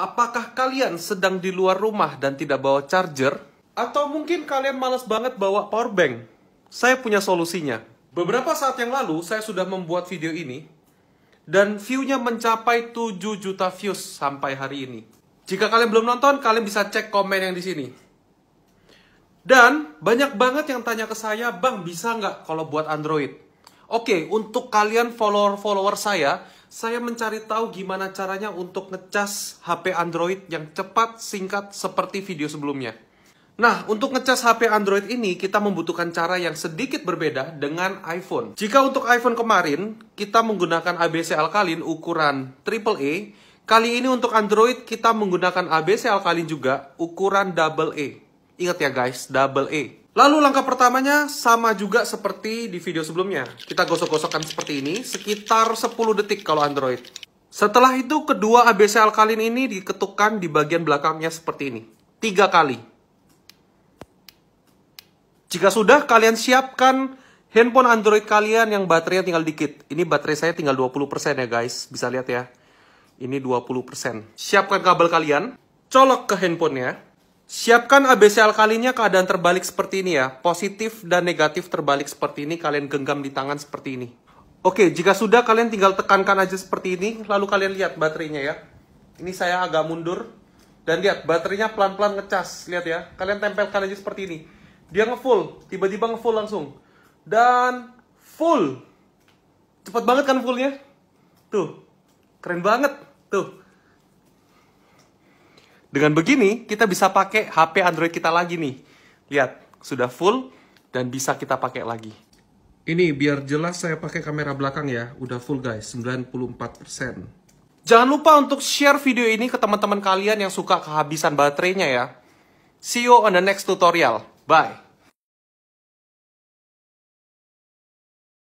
Apakah kalian sedang di luar rumah dan tidak bawa charger? Atau mungkin kalian malas banget bawa power bank? Saya punya solusinya. Beberapa saat yang lalu saya sudah membuat video ini dan view-nya mencapai 7 juta views sampai hari ini. Jika kalian belum nonton, kalian bisa cek komen yang di sini. Dan banyak banget yang tanya ke saya, Bang bisa nggak kalau buat Android? Oke, untuk kalian follower-follower saya, saya mencari tahu gimana caranya untuk ngecas HP Android yang cepat, singkat, seperti video sebelumnya. Nah, untuk ngecas HP Android ini, kita membutuhkan cara yang sedikit berbeda dengan iPhone. Jika untuk iPhone kemarin, kita menggunakan ABC alkalin ukuran AAA, kali ini untuk Android kita menggunakan ABC alkalin juga ukuran AA. Ingat ya guys, AA. Lalu langkah pertamanya sama juga seperti di video sebelumnya. Kita gosok-gosokkan seperti ini, sekitar 10 detik kalau Android. Setelah itu, kedua ABC alkalin ini diketukkan di bagian belakangnya seperti ini. Tiga kali. Jika sudah, kalian siapkan handphone Android kalian yang baterainya tinggal dikit. Ini baterai saya tinggal 20% ya guys, bisa lihat ya. Ini 20%. Siapkan kabel kalian, colok ke handphonenya. Siapkan ABC alkalinya keadaan terbalik seperti ini ya. Positif dan negatif terbalik seperti ini, kalian genggam di tangan seperti ini. Oke, jika sudah kalian tinggal tekankan aja seperti ini, lalu kalian lihat baterainya ya. Ini saya agak mundur, dan lihat baterainya pelan-pelan ngecas, lihat ya. Kalian tempelkan aja seperti ini. Dia ngefull, tiba-tiba ngefull langsung. Dan full. Cepat banget kan fullnya? Tuh, keren banget. Tuh, dengan begini, kita bisa pakai HP Android kita lagi nih. Lihat, sudah full dan bisa kita pakai lagi. Ini biar jelas saya pakai kamera belakang ya. Udah full guys, 94%. Jangan lupa untuk share video ini ke teman-teman kalian yang suka kehabisan baterainya ya. See you on the next tutorial. Bye.